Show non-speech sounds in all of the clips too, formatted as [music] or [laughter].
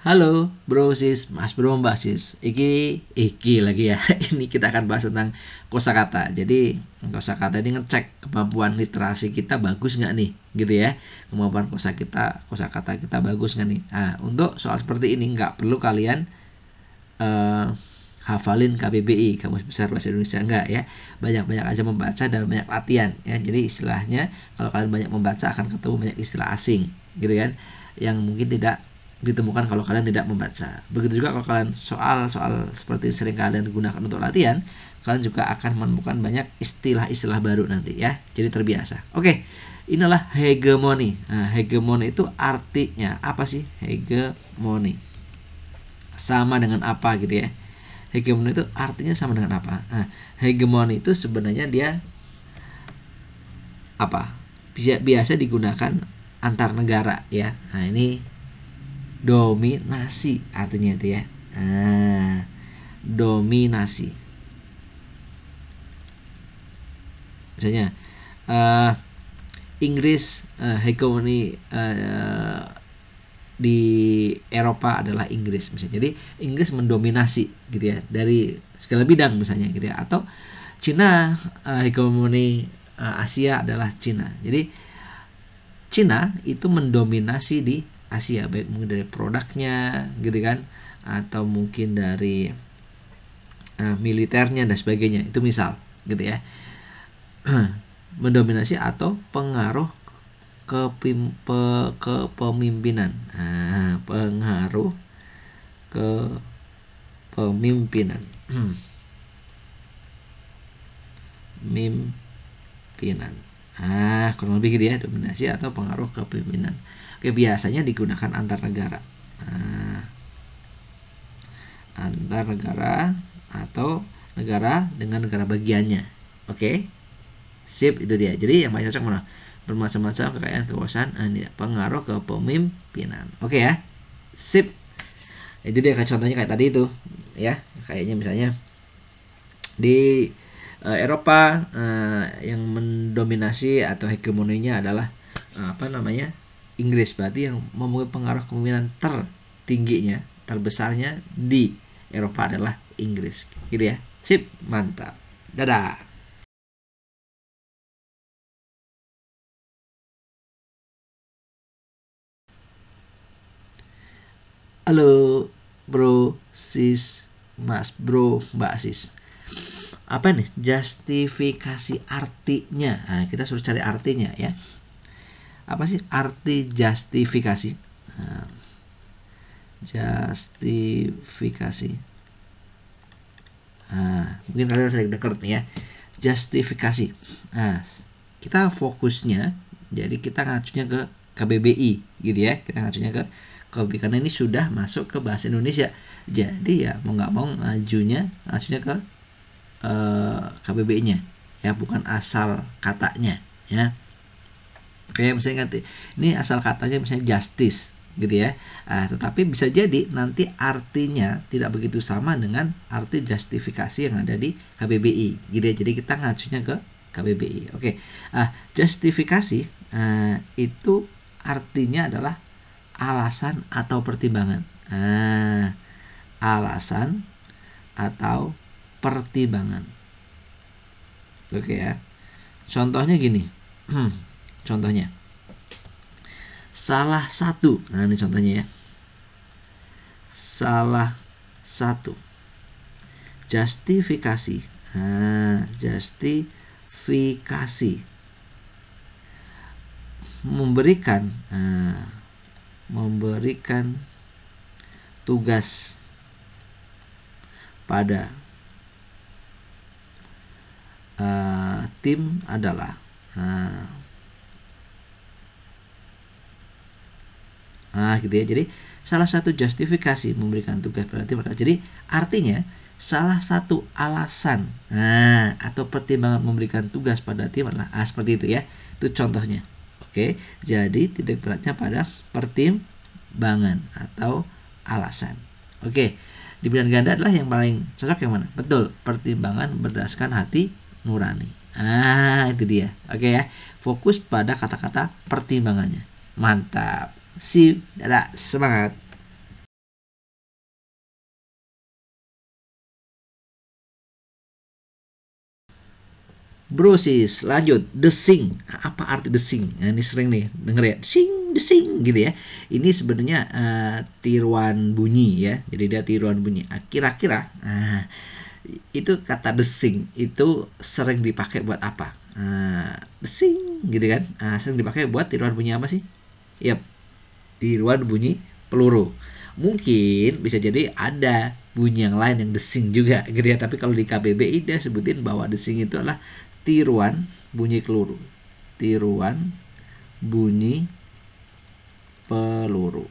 Halo bro sis, mas bro mbak sis Iki, iki lagi ya [laughs] Ini kita akan bahas tentang kosakata Jadi kosakata ini ngecek kemampuan literasi kita bagus nggak nih Gitu ya Kemampuan kosa kita, kosakata kita bagus nggak nih ah untuk soal seperti ini nggak perlu kalian uh, Hafalin KBBI, kamu Besar Bahasa Indonesia Enggak ya Banyak-banyak aja membaca dan banyak latihan ya Jadi istilahnya kalau kalian banyak membaca akan ketemu banyak istilah asing Gitu kan Yang mungkin tidak ditemukan kalau kalian tidak membaca. Begitu juga kalau kalian soal-soal seperti sering kalian gunakan untuk latihan, kalian juga akan menemukan banyak istilah-istilah baru nanti ya. Jadi terbiasa. Oke, inilah hegemoni. Nah, hegemoni itu artinya apa sih hegemoni? Sama dengan apa gitu ya? Hegemoni itu artinya sama dengan apa? Nah, hegemoni itu sebenarnya dia apa? biasa digunakan antar negara ya. Nah, ini dominasi artinya itu ya ah, dominasi misalnya uh, Inggris uh, hegemoni uh, di Eropa adalah Inggris misalnya. Jadi Inggris mendominasi gitu ya dari segala bidang misalnya gitu ya atau Cina uh, hegemoni uh, Asia adalah Cina. Jadi Cina itu mendominasi di Asia ah, ya, baik mungkin dari produknya gitu kan atau mungkin dari uh, militernya dan sebagainya itu misal gitu ya [clears throat] mendominasi atau pengaruh kepim, pe, kepemimpinan nah, pengaruh kepemimpinan [clears throat] mimpinan ah kurang lebih gitu ya dominasi atau pengaruh kepemimpinan oke biasanya digunakan antar negara Nah, antar negara atau negara dengan negara bagiannya oke sip itu dia jadi yang paling cocok mana bermacam-macam kekayaan kekuasaan eh, ini pengaruh kepemimpinan oke ya sip itu dia contohnya kayak tadi itu ya kayaknya misalnya di uh, Eropa uh, yang mendominasi atau hegemoninya adalah uh, apa namanya Inggris berarti yang memiliki pengaruh kemungkinan tertingginya terbesarnya di Eropa adalah Inggris gitu ya sip mantap dadah Halo bro, sis, mas bro, mbak sis apa nih justifikasi artinya nah, kita suruh cari artinya ya apa sih arti justifikasi nah, justifikasi nah, mungkin kalian sering dengar nih ya justifikasi nah kita fokusnya jadi kita ngacunya ke KBBI gitu ya kita ngacunya ke KBBI karena ini sudah masuk ke bahasa Indonesia jadi ya mau nggak mau ngajunya ngacunya ke Eh, KBBI-nya ya bukan asal katanya ya kayak misalnya nanti ini asal katanya misalnya justice gitu ya Eh, tetapi bisa jadi nanti artinya tidak begitu sama dengan arti justifikasi yang ada di KBBI gitu ya jadi kita ngacunya ke KBBI oke ah justifikasi eh, itu artinya adalah alasan atau pertimbangan Eh, alasan atau pertimbangan. Oke ya. Contohnya gini. [clears throat] contohnya. Salah satu. Nah, ini contohnya ya. Salah satu. Justifikasi. Nah, justifikasi memberikan nah, memberikan tugas pada uh, tim adalah uh, nah gitu ya jadi salah satu justifikasi memberikan tugas pada tim adalah jadi artinya salah satu alasan uh, atau pertimbangan memberikan tugas pada tim adalah ah, seperti itu ya itu contohnya oke jadi titik beratnya pada pertimbangan atau alasan oke di pilihan ganda adalah yang paling cocok yang mana betul pertimbangan berdasarkan hati nurani. Ah, itu dia. Oke ya. Fokus pada kata-kata pertimbangannya. Mantap. Sip, dadah, semangat. Brosis, lanjut the sing. Apa arti the sing? Nah, ini sering nih denger ya. Sing, the sing gitu ya. Ini sebenarnya uh, tiruan bunyi ya. Jadi dia tiruan bunyi. Kira-kira nah, itu kata desing itu sering dipakai buat apa uh, ah, desing gitu kan uh, sering dipakai buat tiruan bunyi apa sih yep tiruan bunyi peluru mungkin bisa jadi ada bunyi yang lain yang desing juga [laughs] gitu ya tapi kalau di KBBI dia sebutin bahwa desing itu adalah tiruan bunyi peluru tiruan bunyi peluru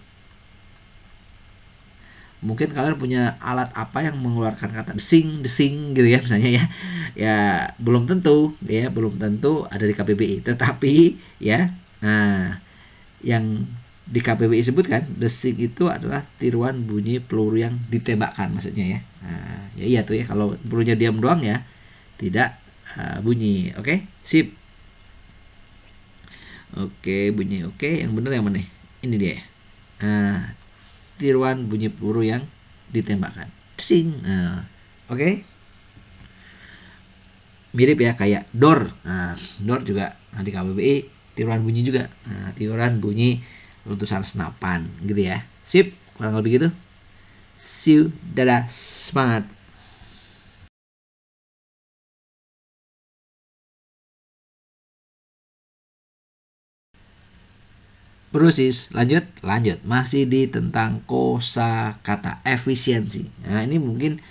mungkin kalian punya alat apa yang mengeluarkan kata desing desing gitu ya misalnya ya ya belum tentu ya belum tentu ada di KBBI tetapi ya nah yang di KBBI sebutkan desing itu adalah tiruan bunyi peluru yang ditembakkan maksudnya ya nah, ya iya tuh ya kalau pelurunya diam doang ya tidak uh, bunyi oke okay? sip oke okay, bunyi oke okay. yang benar yang mana ini dia nah tiruan bunyi peluru yang ditembakkan. Sing. Uh, nah, Oke. Okay? Mirip ya kayak dor. Nah, dor juga nah, di KBBI tiruan bunyi juga. Nah, tiruan bunyi letusan senapan gitu ya. Sip, kurang lebih gitu. See you. Dadah, semangat. Brusis, lanjut, lanjut. Masih di tentang kosa kata efisiensi. Nah, ini mungkin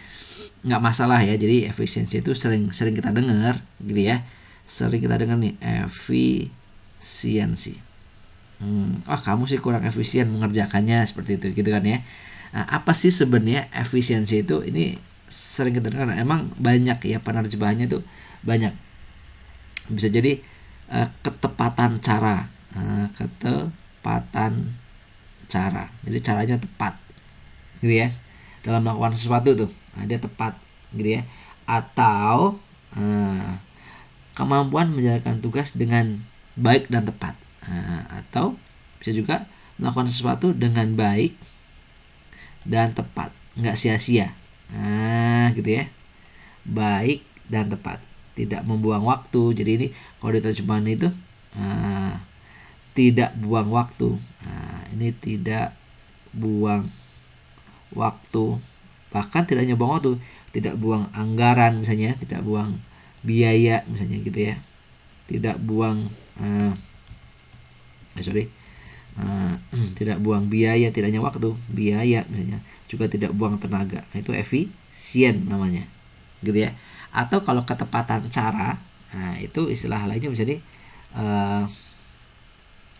nggak masalah ya. Jadi efisiensi itu sering sering kita dengar, gitu ya. Sering kita dengar nih efisiensi. Hmm, oh kamu sih kurang efisien mengerjakannya seperti itu, gitu kan ya. Nah, apa sih sebenarnya efisiensi itu? Ini sering kita dengar. Emang banyak ya penerjemahannya tuh banyak. Bisa jadi uh, ketepatan cara. Nah, eh, kata ketepatan cara jadi caranya tepat gitu ya dalam melakukan sesuatu tuh nah, dia tepat gitu ya atau nah, kemampuan menjalankan tugas dengan baik dan tepat nah, atau bisa juga melakukan sesuatu dengan baik dan tepat nggak sia-sia nah gitu ya baik dan tepat tidak membuang waktu jadi ini kalau terjemahan itu nah, tidak buang waktu. Nah, ini tidak buang waktu, bahkan tidak hanya buang waktu, tidak buang anggaran misalnya, tidak buang biaya misalnya gitu ya, tidak buang, uh, eh, sorry, uh, [clears throat] tidak buang biaya, tidak hanya waktu, biaya misalnya, juga tidak buang tenaga. Nah, itu efisien namanya, gitu ya. Atau kalau ketepatan cara, nah itu istilah lainnya misalnya uh,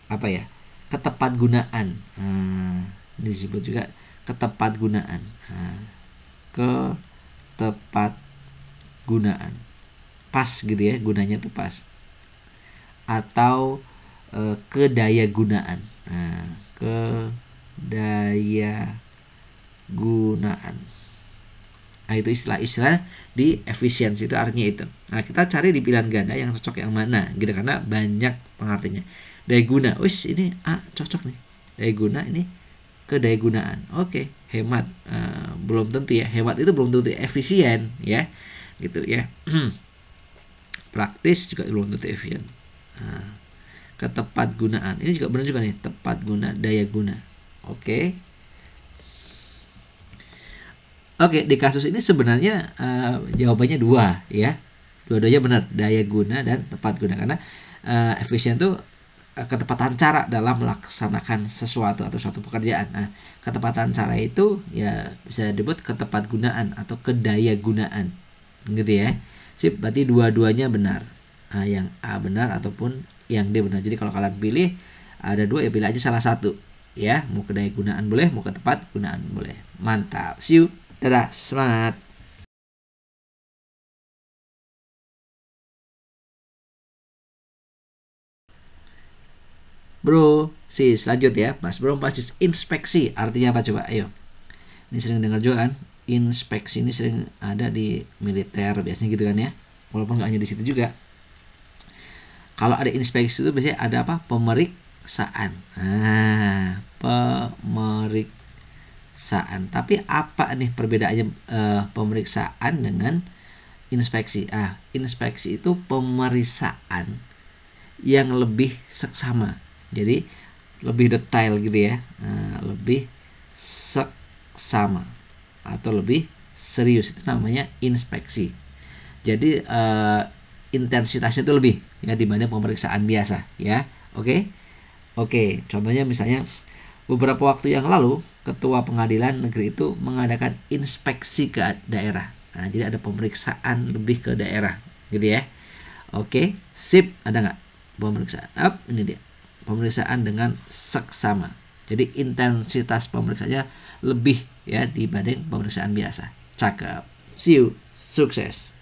apa ya ketepat gunaan nah, disebut juga ketepat gunaan nah, ketepat gunaan pas gitu ya gunanya tuh pas atau e, eh, kedaya gunaan nah, kedaya gunaan nah itu istilah-istilah di efisiensi itu artinya itu nah kita cari di pilihan ganda yang cocok yang mana gitu karena banyak pengertiannya daya guna wis ini a cocok nih daya guna ini ke daya gunaan oke okay. hemat uh, belum tentu ya hemat itu belum tentu efisien ya gitu ya [clears throat] praktis juga belum tentu efisien nah, ketepat gunaan ini juga benar juga nih tepat guna daya guna oke okay. Oke, di kasus ini sebenarnya uh, jawabannya dua ya. Dua-duanya benar, daya guna dan tepat guna karena uh, efisien tuh Eh, ketepatan cara dalam melaksanakan sesuatu atau suatu pekerjaan. Nah, ketepatan cara itu ya bisa disebut ketepat gunaan atau kedaya gunaan. Gitu ya. Sip, berarti dua-duanya benar. Nah, yang A benar ataupun yang D benar. Jadi kalau kalian pilih ada dua ya pilih aja salah satu ya. Mau kedaya gunaan boleh, mau ketepat gunaan boleh. Mantap. See you. Dadah, semangat. Bro, sis, lanjut ya. Mas bro, mas sis, inspeksi. Artinya apa coba? Ayo. Ini sering dengar juga kan? Inspeksi ini sering ada di militer biasanya gitu kan ya. Walaupun nggak hanya di situ juga. Kalau ada inspeksi itu biasanya ada apa? Pemeriksaan. Nah, pemeriksaan. Tapi apa nih perbedaannya eh, pemeriksaan dengan inspeksi? Ah, inspeksi itu pemeriksaan yang lebih seksama jadi lebih detail gitu ya eh, lebih seksama atau lebih serius itu namanya inspeksi jadi uh, intensitasnya itu lebih ya dibanding pemeriksaan biasa ya oke okay? oke okay, contohnya misalnya beberapa waktu yang lalu ketua pengadilan negeri itu mengadakan inspeksi ke daerah nah, jadi ada pemeriksaan lebih ke daerah gitu ya oke okay, sip ada nggak pemeriksaan up ini dia pemeriksaan dengan seksama. Jadi intensitas pemeriksaannya lebih ya dibanding pemeriksaan biasa. Cakep. See you. Sukses.